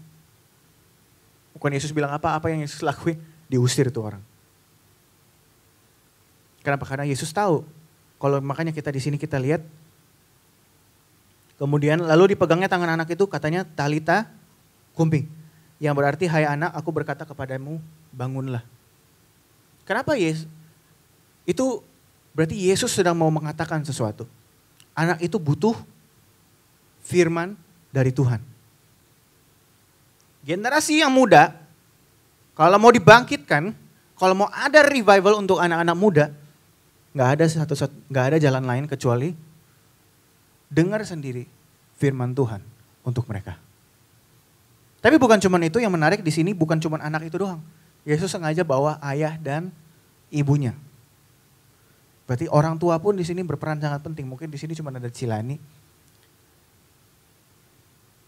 Bukan Yesus bilang apa, apa yang Yesus lakuin? Diusir tuh orang. Kenapa? Karena Yesus tahu. Kalau makanya kita di sini kita lihat. Kemudian lalu dipegangnya tangan anak itu katanya talita kumping. Yang berarti hai anak aku berkata kepadamu bangunlah. Kenapa Yesus? Itu berarti Yesus sedang mau mengatakan sesuatu. Anak itu butuh firman dari Tuhan. Generasi yang muda, kalau mau dibangkitkan, kalau mau ada revival untuk anak-anak muda, nggak ada satu nggak ada jalan lain kecuali dengar sendiri firman Tuhan untuk mereka. Tapi bukan cuma itu yang menarik di sini, bukan cuma anak itu doang. Yesus sengaja bawa ayah dan ibunya. Berarti orang tua pun di sini berperan sangat penting. Mungkin di sini cuma ada Cilani,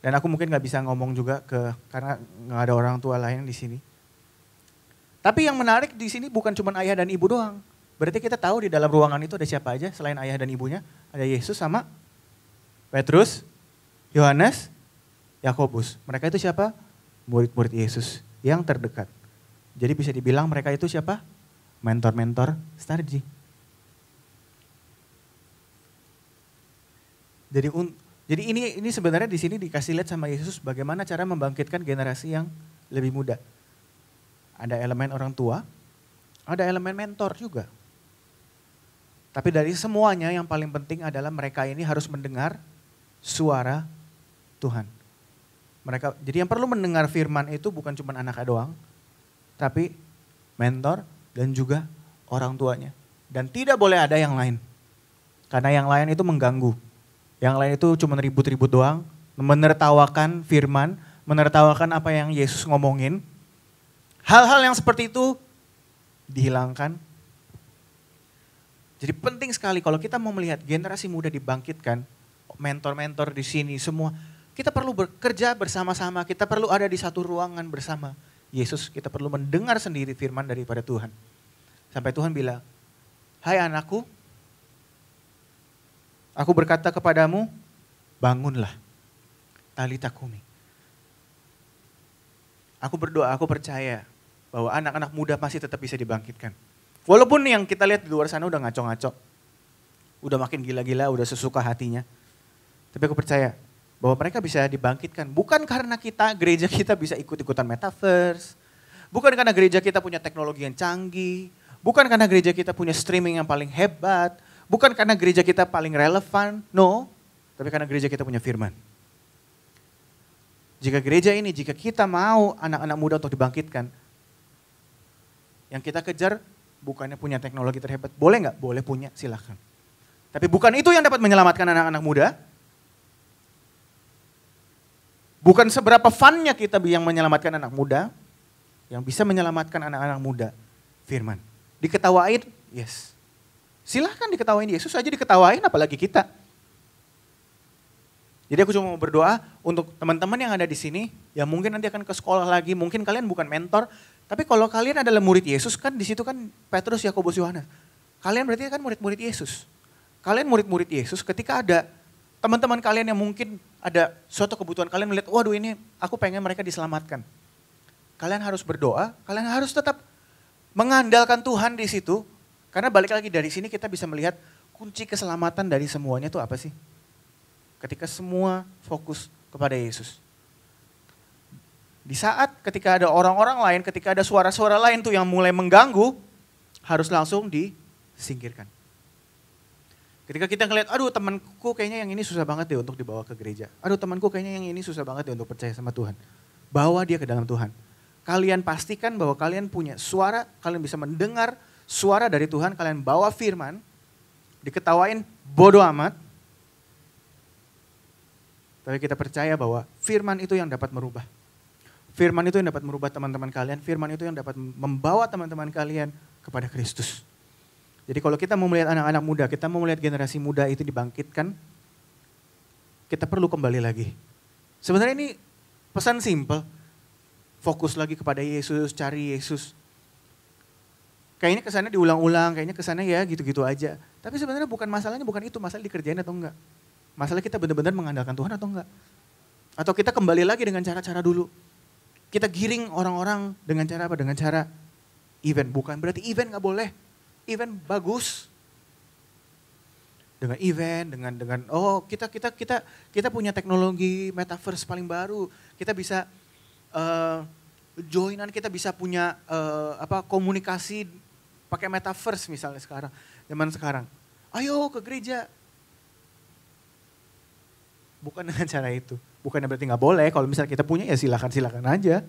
dan aku mungkin nggak bisa ngomong juga ke karena nggak ada orang tua lain di sini. Tapi yang menarik di sini bukan cuma ayah dan ibu doang. Berarti kita tahu di dalam ruangan itu ada siapa aja selain ayah dan ibunya. Ada Yesus sama Petrus, Yohanes, Yakobus. Mereka itu siapa? Murid-murid Yesus yang terdekat. Jadi bisa dibilang mereka itu siapa? Mentor-mentor Starji. Jadi jadi ini ini sebenarnya di sini dikasih lihat sama Yesus bagaimana cara membangkitkan generasi yang lebih muda. Ada elemen orang tua, ada elemen mentor juga. Tapi dari semuanya yang paling penting adalah mereka ini harus mendengar suara Tuhan. Mereka jadi yang perlu mendengar firman itu bukan cuma anak doang, tapi mentor dan juga orang tuanya. Dan tidak boleh ada yang lain. Karena yang lain itu mengganggu yang lain itu cuma ribut-ribut doang, menertawakan firman, menertawakan apa yang Yesus ngomongin. Hal-hal yang seperti itu dihilangkan. Jadi penting sekali kalau kita mau melihat generasi muda dibangkitkan, mentor-mentor di sini semua, kita perlu bekerja bersama-sama, kita perlu ada di satu ruangan bersama Yesus, kita perlu mendengar sendiri firman daripada Tuhan. Sampai Tuhan bilang, "Hai anakku, Aku berkata kepadamu, bangunlah. Talita kumi. Aku berdoa, aku percaya bahwa anak-anak muda masih tetap bisa dibangkitkan. Walaupun yang kita lihat di luar sana udah ngaco-ngaco. Udah makin gila-gila, udah sesuka hatinya. Tapi aku percaya bahwa mereka bisa dibangkitkan. Bukan karena kita, gereja kita bisa ikut-ikutan metaverse. Bukan karena gereja kita punya teknologi yang canggih. Bukan karena gereja kita punya streaming yang paling hebat. Bukan karena gereja kita paling relevan, no, tapi karena gereja kita punya firman. Jika gereja ini, jika kita mau anak-anak muda untuk dibangkitkan, yang kita kejar bukannya punya teknologi terhebat. Boleh nggak? Boleh punya, silahkan. Tapi bukan itu yang dapat menyelamatkan anak-anak muda. Bukan seberapa funnya kita yang menyelamatkan anak muda, yang bisa menyelamatkan anak-anak muda, firman. Diketawain, yes. Silahkan diketawain Yesus aja diketawain apalagi kita. Jadi aku cuma mau berdoa untuk teman-teman yang ada di sini, ya mungkin nanti akan ke sekolah lagi, mungkin kalian bukan mentor, tapi kalau kalian adalah murid Yesus kan di situ kan Petrus, Yakobus, Yohanes. Kalian berarti kan murid-murid Yesus. Kalian murid-murid Yesus ketika ada teman-teman kalian yang mungkin ada suatu kebutuhan kalian melihat, waduh ini aku pengen mereka diselamatkan. Kalian harus berdoa, kalian harus tetap mengandalkan Tuhan di situ, karena balik lagi dari sini kita bisa melihat kunci keselamatan dari semuanya itu apa sih? Ketika semua fokus kepada Yesus. Di saat ketika ada orang-orang lain, ketika ada suara-suara lain tuh yang mulai mengganggu, harus langsung disingkirkan. Ketika kita ngeliat, aduh temanku kayaknya yang ini susah banget deh untuk dibawa ke gereja. Aduh temanku kayaknya yang ini susah banget deh untuk percaya sama Tuhan. Bawa dia ke dalam Tuhan. Kalian pastikan bahwa kalian punya suara, kalian bisa mendengar suara dari Tuhan, kalian bawa firman, diketawain bodoh amat. Tapi kita percaya bahwa firman itu yang dapat merubah. Firman itu yang dapat merubah teman-teman kalian, firman itu yang dapat membawa teman-teman kalian kepada Kristus. Jadi kalau kita mau melihat anak-anak muda, kita mau melihat generasi muda itu dibangkitkan, kita perlu kembali lagi. Sebenarnya ini pesan simple. Fokus lagi kepada Yesus, cari Yesus kayaknya kesannya diulang-ulang, kayaknya kesannya ya gitu-gitu aja. Tapi sebenarnya bukan masalahnya bukan itu, masalah dikerjain atau enggak. Masalah kita benar-benar mengandalkan Tuhan atau enggak. Atau kita kembali lagi dengan cara-cara dulu. Kita giring orang-orang dengan cara apa? Dengan cara event. Bukan berarti event nggak boleh. Event bagus. Dengan event, dengan dengan oh kita kita kita kita punya teknologi metaverse paling baru. Kita bisa uh, joinan, kita bisa punya uh, apa komunikasi pakai metaverse misalnya sekarang, zaman sekarang. Ayo ke gereja. Bukan dengan cara itu. Bukan berarti nggak boleh, kalau misalnya kita punya ya silakan-silakan aja.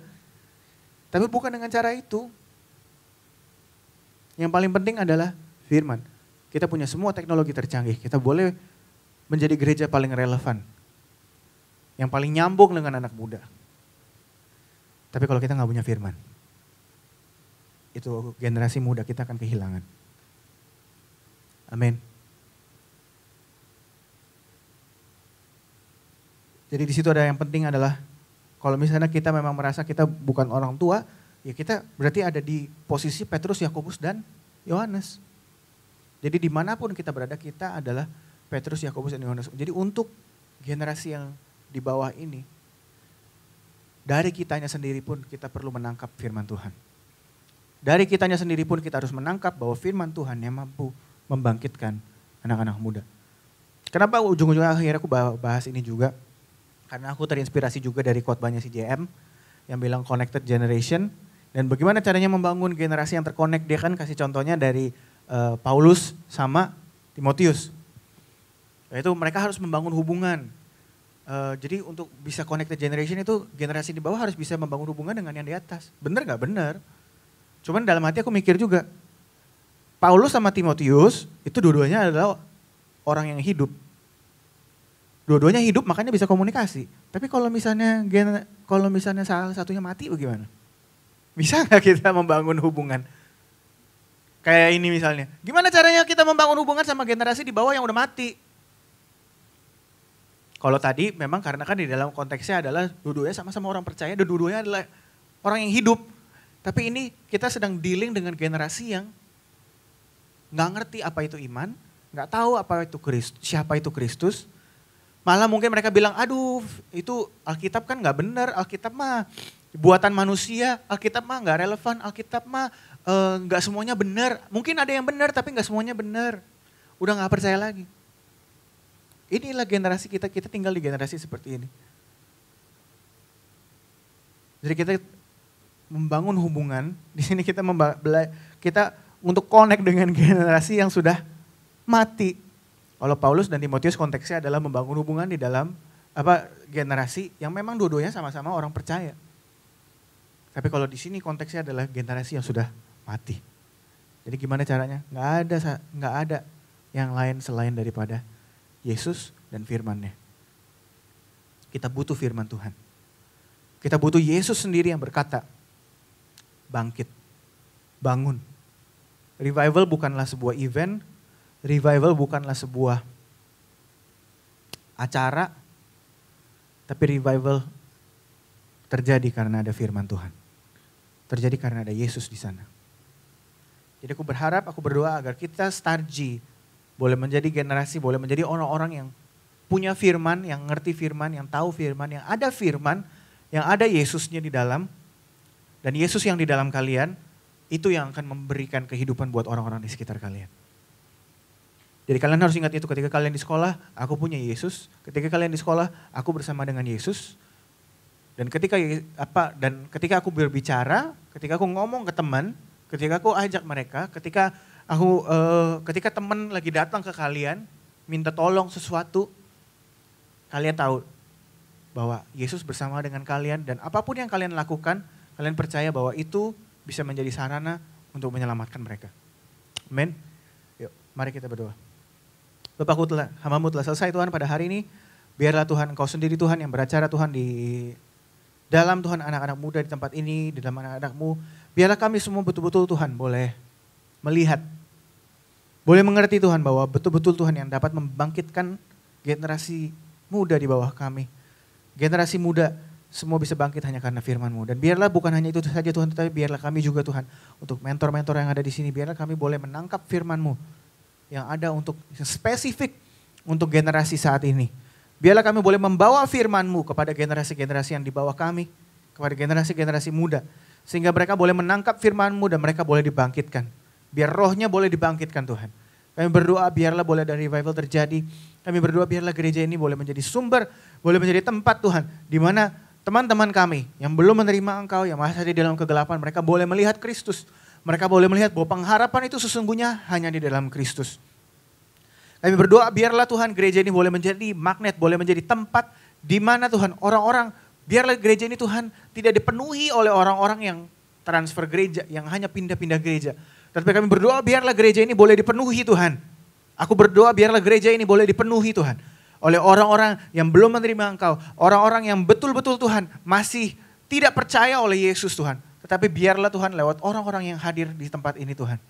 Tapi bukan dengan cara itu. Yang paling penting adalah firman. Kita punya semua teknologi tercanggih, kita boleh menjadi gereja paling relevan. Yang paling nyambung dengan anak muda. Tapi kalau kita nggak punya firman, itu generasi muda kita akan kehilangan. Amin. Jadi di situ ada yang penting adalah kalau misalnya kita memang merasa kita bukan orang tua, ya kita berarti ada di posisi Petrus, Yakobus dan Yohanes. Jadi dimanapun kita berada kita adalah Petrus, Yakobus dan Yohanes. Jadi untuk generasi yang di bawah ini, dari kitanya sendiri pun kita perlu menangkap firman Tuhan. Dari kitanya sendiri pun kita harus menangkap bahwa firman Tuhan yang mampu membangkitkan anak-anak muda. Kenapa ujung-ujungnya akhirnya aku bahas ini juga? Karena aku terinspirasi juga dari khotbahnya si JM yang bilang connected generation dan bagaimana caranya membangun generasi yang terkonek. Dia kan kasih contohnya dari uh, Paulus sama Timotius. Yaitu mereka harus membangun hubungan. Uh, jadi untuk bisa connected generation itu generasi di bawah harus bisa membangun hubungan dengan yang di atas. Bener nggak? Bener. Cuman dalam hati aku mikir juga, Paulus sama Timotius itu dua-duanya adalah orang yang hidup. Dua-duanya hidup makanya bisa komunikasi. Tapi kalau misalnya gen, kalau misalnya salah satunya mati bagaimana? Bisa nggak kita membangun hubungan? Kayak ini misalnya. Gimana caranya kita membangun hubungan sama generasi di bawah yang udah mati? Kalau tadi memang karena kan di dalam konteksnya adalah dua-duanya sama-sama orang percaya dan dua-duanya adalah orang yang hidup. Tapi ini kita sedang dealing dengan generasi yang nggak ngerti apa itu iman, nggak tahu apa itu Kristus, siapa itu Kristus. Malah mungkin mereka bilang, aduh itu Alkitab kan nggak benar, Alkitab mah buatan manusia, Alkitab mah nggak relevan, Alkitab mah eh, nggak uh, semuanya benar. Mungkin ada yang benar tapi nggak semuanya benar. Udah nggak percaya lagi. Inilah generasi kita, kita tinggal di generasi seperti ini. Jadi kita membangun hubungan. Di sini kita kita untuk connect dengan generasi yang sudah mati. Kalau Paulus dan Timotius konteksnya adalah membangun hubungan di dalam apa generasi yang memang dua-duanya sama-sama orang percaya. Tapi kalau di sini konteksnya adalah generasi yang sudah mati. Jadi gimana caranya? Gak ada gak ada yang lain selain daripada Yesus dan firman-Nya. Kita butuh firman Tuhan. Kita butuh Yesus sendiri yang berkata, bangkit, bangun. Revival bukanlah sebuah event, revival bukanlah sebuah acara, tapi revival terjadi karena ada firman Tuhan. Terjadi karena ada Yesus di sana. Jadi aku berharap, aku berdoa agar kita starji, boleh menjadi generasi, boleh menjadi orang-orang yang punya firman, yang ngerti firman, yang tahu firman, yang ada firman, yang ada Yesusnya di dalam, dan Yesus yang di dalam kalian, itu yang akan memberikan kehidupan buat orang-orang di sekitar kalian. Jadi kalian harus ingat itu ketika kalian di sekolah, aku punya Yesus. Ketika kalian di sekolah, aku bersama dengan Yesus. Dan ketika apa dan ketika aku berbicara, ketika aku ngomong ke teman, ketika aku ajak mereka, ketika aku uh, ketika teman lagi datang ke kalian minta tolong sesuatu, kalian tahu bahwa Yesus bersama dengan kalian dan apapun yang kalian lakukan, kalian percaya bahwa itu bisa menjadi sarana untuk menyelamatkan mereka. Amin. Yuk, mari kita berdoa. Bapakku telah, hamamu telah selesai Tuhan pada hari ini. Biarlah Tuhan engkau sendiri Tuhan yang beracara Tuhan di dalam Tuhan anak-anak muda di tempat ini, di dalam anak-anakmu. Biarlah kami semua betul-betul Tuhan boleh melihat boleh mengerti Tuhan bahwa betul-betul Tuhan yang dapat membangkitkan generasi muda di bawah kami. Generasi muda semua bisa bangkit hanya karena firman-Mu. Dan biarlah bukan hanya itu saja Tuhan, tetapi biarlah kami juga Tuhan, untuk mentor-mentor yang ada di sini, biarlah kami boleh menangkap firman-Mu yang ada untuk spesifik untuk generasi saat ini. Biarlah kami boleh membawa firman-Mu kepada generasi-generasi yang di bawah kami, kepada generasi-generasi muda, sehingga mereka boleh menangkap firman-Mu dan mereka boleh dibangkitkan. Biar rohnya boleh dibangkitkan Tuhan. Kami berdoa biarlah boleh ada revival terjadi. Kami berdoa biarlah gereja ini boleh menjadi sumber, boleh menjadi tempat Tuhan di mana teman-teman kami yang belum menerima engkau, yang masih di dalam kegelapan, mereka boleh melihat Kristus. Mereka boleh melihat bahwa pengharapan itu sesungguhnya hanya di dalam Kristus. Kami berdoa biarlah Tuhan gereja ini boleh menjadi magnet, boleh menjadi tempat di mana Tuhan orang-orang, biarlah gereja ini Tuhan tidak dipenuhi oleh orang-orang yang transfer gereja, yang hanya pindah-pindah gereja. Tapi kami berdoa biarlah gereja ini boleh dipenuhi Tuhan. Aku berdoa biarlah gereja ini boleh dipenuhi Tuhan oleh orang-orang yang belum menerima engkau, orang-orang yang betul-betul Tuhan masih tidak percaya oleh Yesus Tuhan. Tetapi biarlah Tuhan lewat orang-orang yang hadir di tempat ini Tuhan.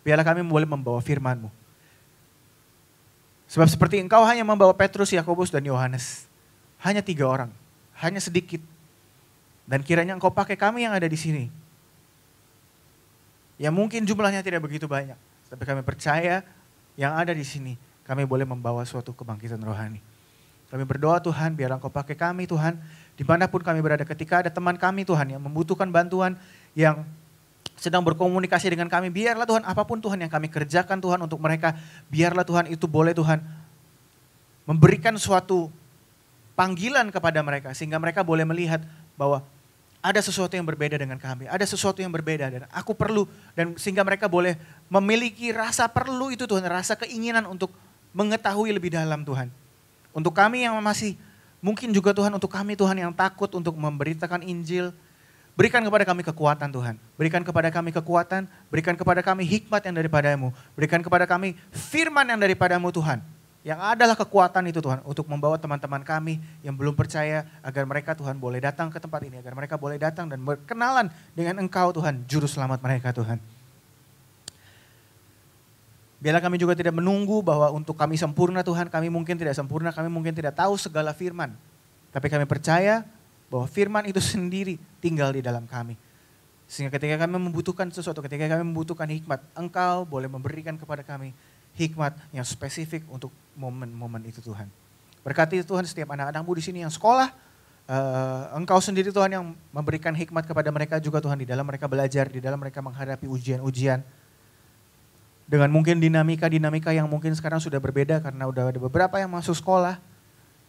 Biarlah kami boleh membawa firman-Mu. Sebab seperti engkau hanya membawa Petrus, Yakobus dan Yohanes. Hanya tiga orang, hanya sedikit. Dan kiranya engkau pakai kami yang ada di sini. Ya mungkin jumlahnya tidak begitu banyak, tapi kami percaya yang ada di sini kami boleh membawa suatu kebangkitan rohani. Kami berdoa Tuhan, biar Engkau pakai kami Tuhan, dimanapun kami berada, ketika ada teman kami Tuhan yang membutuhkan bantuan, yang sedang berkomunikasi dengan kami, biarlah Tuhan apapun Tuhan yang kami kerjakan Tuhan untuk mereka, biarlah Tuhan itu boleh Tuhan memberikan suatu panggilan kepada mereka, sehingga mereka boleh melihat bahwa ada sesuatu yang berbeda dengan kami, ada sesuatu yang berbeda dan aku perlu dan sehingga mereka boleh memiliki rasa perlu itu Tuhan, rasa keinginan untuk mengetahui lebih dalam Tuhan. Untuk kami yang masih mungkin juga Tuhan untuk kami Tuhan yang takut untuk memberitakan Injil, Berikan kepada kami kekuatan Tuhan. Berikan kepada kami kekuatan. Berikan kepada kami hikmat yang daripadamu. Berikan kepada kami firman yang daripadamu Tuhan. Yang adalah kekuatan itu Tuhan. Untuk membawa teman-teman kami yang belum percaya. Agar mereka Tuhan boleh datang ke tempat ini. Agar mereka boleh datang dan berkenalan dengan engkau Tuhan. Juru selamat mereka Tuhan. Biarlah kami juga tidak menunggu bahwa untuk kami sempurna Tuhan, kami mungkin tidak sempurna, kami mungkin tidak tahu segala firman. Tapi kami percaya bahwa firman itu sendiri tinggal di dalam kami. Sehingga ketika kami membutuhkan sesuatu, ketika kami membutuhkan hikmat, engkau boleh memberikan kepada kami hikmat yang spesifik untuk momen-momen itu Tuhan. Berkati Tuhan setiap anak-anakmu di sini yang sekolah, uh, engkau sendiri Tuhan yang memberikan hikmat kepada mereka juga Tuhan. Di dalam mereka belajar, di dalam mereka menghadapi ujian-ujian dengan mungkin dinamika-dinamika yang mungkin sekarang sudah berbeda karena udah ada beberapa yang masuk sekolah.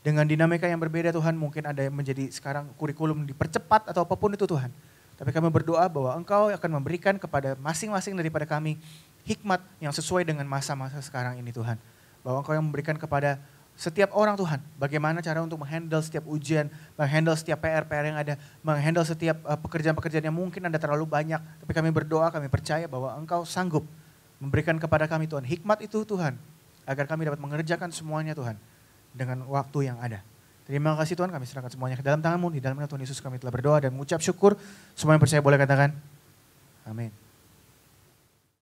Dengan dinamika yang berbeda Tuhan mungkin ada yang menjadi sekarang kurikulum dipercepat atau apapun itu Tuhan. Tapi kami berdoa bahwa Engkau akan memberikan kepada masing-masing daripada kami hikmat yang sesuai dengan masa-masa sekarang ini Tuhan. Bahwa Engkau yang memberikan kepada setiap orang Tuhan, bagaimana cara untuk menghandle setiap ujian, menghandle setiap PR-PR yang ada, menghandle setiap eh, pekerjaan-pekerjaan yang mungkin ada terlalu banyak. Tapi kami berdoa, kami percaya bahwa Engkau sanggup Memberikan kepada kami Tuhan hikmat itu Tuhan, agar kami dapat mengerjakan semuanya Tuhan dengan waktu yang ada. Terima kasih Tuhan, kami serahkan semuanya ke dalam tanganmu. Di dalam nama Tuhan Yesus kami telah berdoa dan mengucap syukur. Semua yang percaya boleh katakan. Amin.